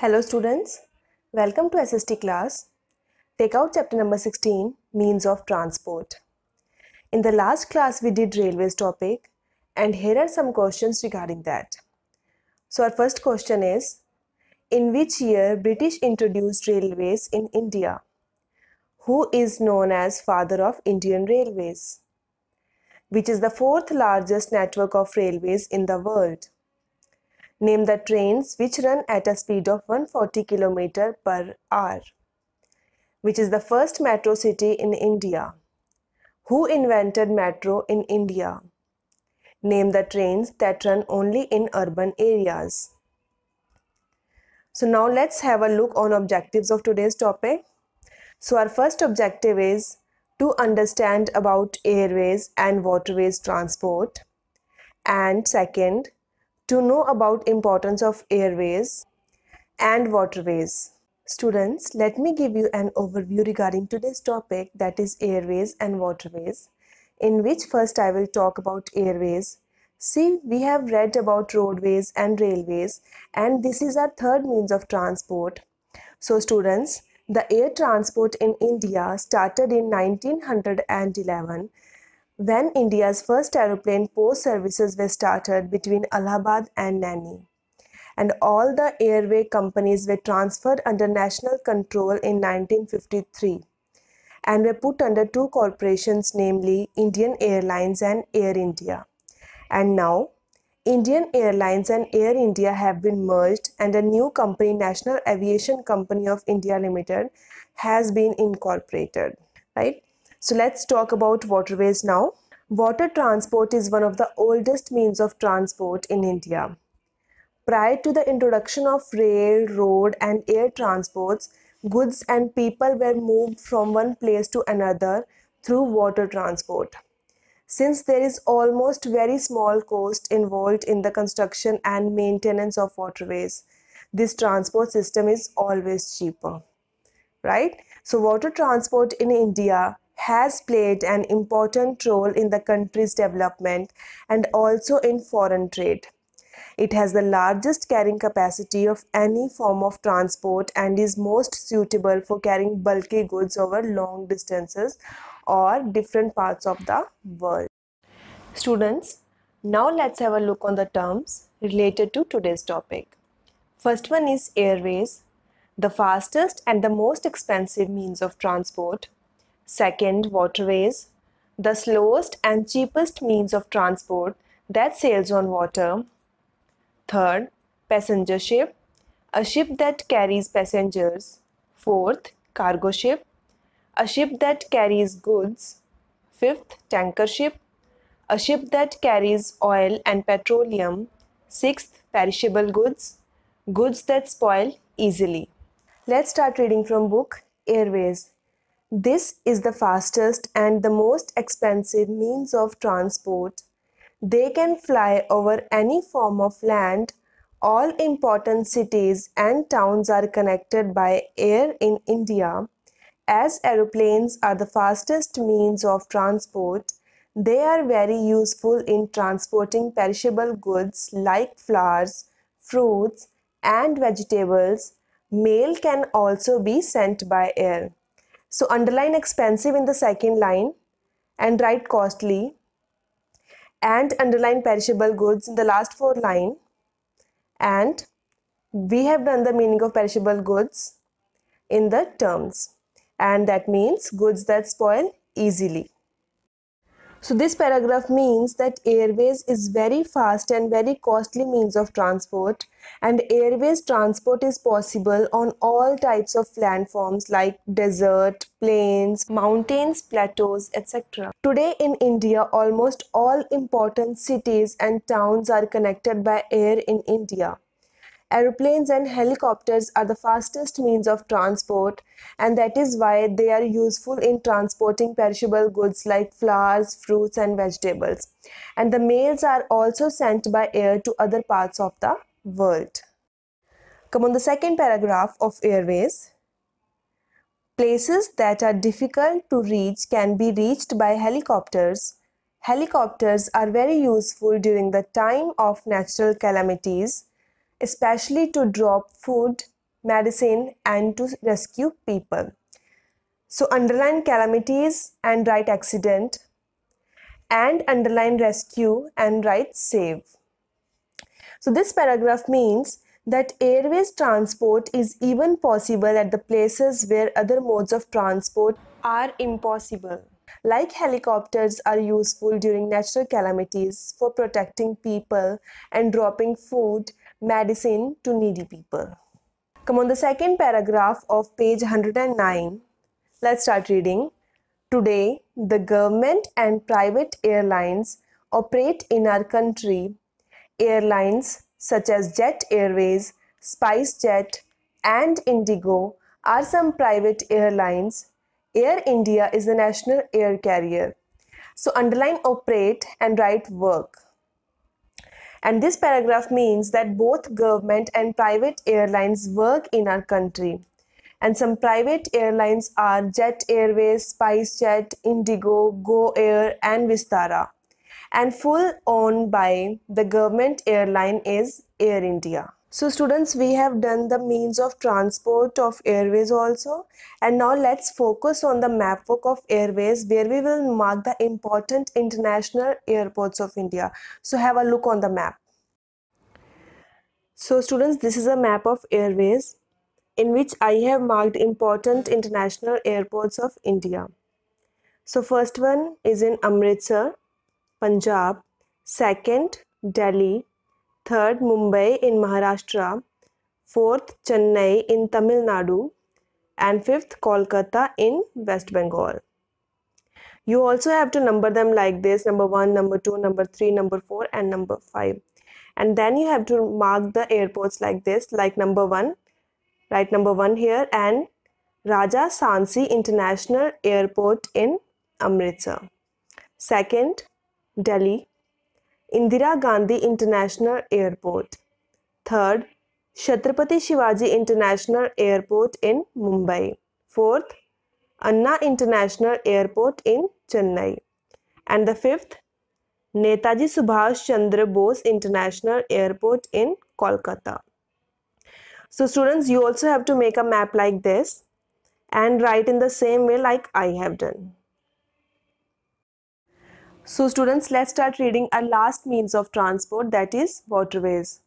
Hello students, welcome to SST class. Take out chapter number 16, Means of Transport. In the last class we did railways topic and here are some questions regarding that. So our first question is, in which year British introduced railways in India? Who is known as father of Indian railways? Which is the fourth largest network of railways in the world? Name the trains which run at a speed of 140 km per hour. Which is the first metro city in India? Who invented metro in India? Name the trains that run only in urban areas. So now let's have a look on objectives of today's topic. So our first objective is to understand about airways and waterways transport and second to know about importance of airways and waterways. Students, let me give you an overview regarding today's topic that is airways and waterways in which first I will talk about airways. See, we have read about roadways and railways and this is our third means of transport. So students, the air transport in India started in 1911 when India's first aeroplane post services were started between Allahabad and Nani, and all the airway companies were transferred under national control in 1953 and were put under two corporations, namely Indian Airlines and Air India. And now, Indian Airlines and Air India have been merged, and a new company, National Aviation Company of India Limited, has been incorporated. Right? So let's talk about waterways now. Water transport is one of the oldest means of transport in India. Prior to the introduction of rail, road and air transports, goods and people were moved from one place to another through water transport. Since there is almost very small cost involved in the construction and maintenance of waterways, this transport system is always cheaper right so water transport in india has played an important role in the country's development and also in foreign trade. It has the largest carrying capacity of any form of transport and is most suitable for carrying bulky goods over long distances or different parts of the world. Students, now let's have a look on the terms related to today's topic. First one is airways, the fastest and the most expensive means of transport Second, waterways. The slowest and cheapest means of transport that sails on water. Third, passenger ship. A ship that carries passengers. Fourth, cargo ship. A ship that carries goods. Fifth, tanker ship. A ship that carries oil and petroleum. Sixth, perishable goods. Goods that spoil easily. Let's start reading from book Airways this is the fastest and the most expensive means of transport. They can fly over any form of land. All important cities and towns are connected by air in India. As aeroplanes are the fastest means of transport, they are very useful in transporting perishable goods like flowers, fruits, and vegetables. Mail can also be sent by air. So underline expensive in the second line and write costly and underline perishable goods in the last four line and we have done the meaning of perishable goods in the terms and that means goods that spoil easily. So this paragraph means that airways is very fast and very costly means of transport and airways transport is possible on all types of landforms like desert, plains, mountains, plateaus, etc. Today in India, almost all important cities and towns are connected by air in India. Aeroplanes and helicopters are the fastest means of transport, and that is why they are useful in transporting perishable goods like flowers, fruits, and vegetables. And the mails are also sent by air to other parts of the world. Come on, the second paragraph of airways. Places that are difficult to reach can be reached by helicopters. Helicopters are very useful during the time of natural calamities especially to drop food, medicine, and to rescue people. So underline calamities and write accident and underline rescue and write save. So this paragraph means that airways transport is even possible at the places where other modes of transport are impossible. Like helicopters are useful during natural calamities for protecting people and dropping food, medicine to needy people. Come on, the second paragraph of page 109. Let's start reading. Today, the government and private airlines operate in our country. Airlines such as Jet Airways, SpiceJet, and Indigo are some private airlines Air India is the national air carrier. So underline operate and write work. And this paragraph means that both government and private airlines work in our country. And some private airlines are Jet Airways, SpiceJet, Indigo, Go Air and Vistara. And full owned by the government airline is Air India. So students, we have done the means of transport of airways also. And now let's focus on the map work of airways where we will mark the important international airports of India. So have a look on the map. So students, this is a map of airways in which I have marked important international airports of India. So first one is in Amritsar, Punjab. Second, Delhi third Mumbai in Maharashtra, fourth Chennai in Tamil Nadu, and fifth Kolkata in West Bengal. You also have to number them like this number 1, number 2, number 3, number 4, and number 5. And then you have to mark the airports like this, like number 1, write number 1 here, and Raja Sansi International Airport in Amritsar. Second, Delhi. Indira Gandhi International Airport. Third, Shatrapati Shivaji International Airport in Mumbai. Fourth, Anna International Airport in Chennai. And the fifth, Netaji Subhash Chandra Bose International Airport in Kolkata. So students, you also have to make a map like this and write in the same way like I have done. So students, let's start reading our last means of transport that is waterways.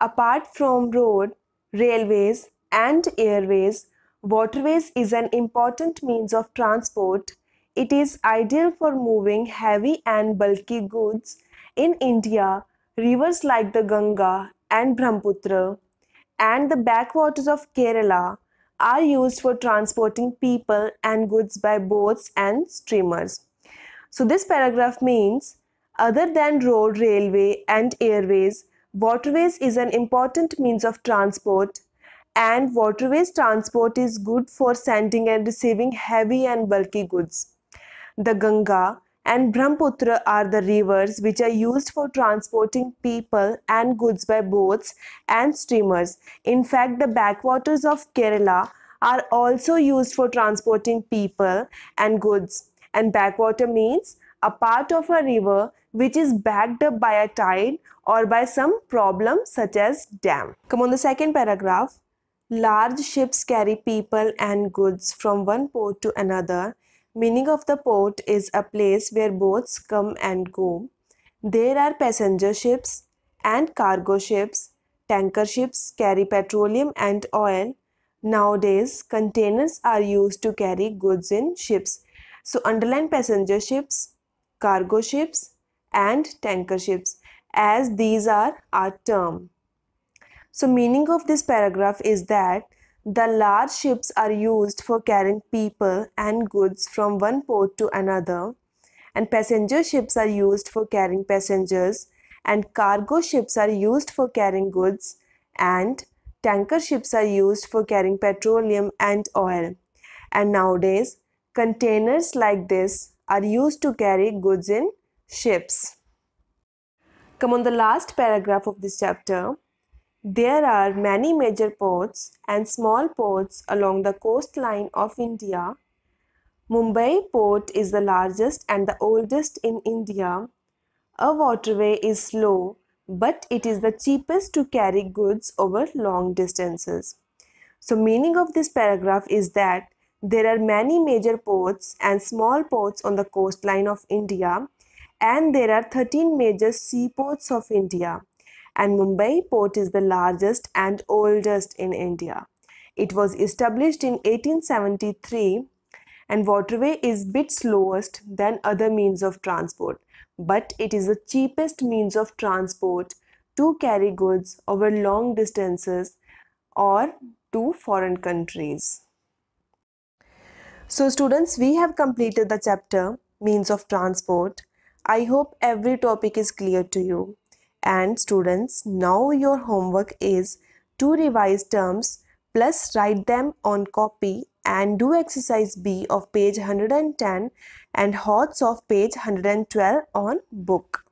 Apart from road, railways and airways, waterways is an important means of transport. It is ideal for moving heavy and bulky goods. In India, rivers like the Ganga and Brahmaputra and the backwaters of Kerala are used for transporting people and goods by boats and steamers. So this paragraph means other than road, railway and airways, waterways is an important means of transport and waterways transport is good for sending and receiving heavy and bulky goods. The Ganga and Brahmaputra are the rivers which are used for transporting people and goods by boats and steamers. In fact, the backwaters of Kerala are also used for transporting people and goods and backwater means a part of a river which is backed up by a tide or by some problem such as dam. Come on the second paragraph. Large ships carry people and goods from one port to another. Meaning of the port is a place where boats come and go. There are passenger ships and cargo ships. Tanker ships carry petroleum and oil. Nowadays, containers are used to carry goods in ships so underline passenger ships, cargo ships and tanker ships as these are our term. So meaning of this paragraph is that the large ships are used for carrying people and goods from one port to another and passenger ships are used for carrying passengers and cargo ships are used for carrying goods and tanker ships are used for carrying petroleum and oil. And nowadays Containers like this are used to carry goods in ships. Come on the last paragraph of this chapter. There are many major ports and small ports along the coastline of India. Mumbai port is the largest and the oldest in India. A waterway is slow, but it is the cheapest to carry goods over long distances. So meaning of this paragraph is that there are many major ports and small ports on the coastline of India and there are 13 major seaports of India and Mumbai port is the largest and oldest in India. It was established in 1873 and waterway is bit slowest than other means of transport but it is the cheapest means of transport to carry goods over long distances or to foreign countries. So students, we have completed the chapter Means of Transport. I hope every topic is clear to you. And students, now your homework is to revise terms plus write them on copy and do exercise B of page 110 and HOTS of page 112 on book.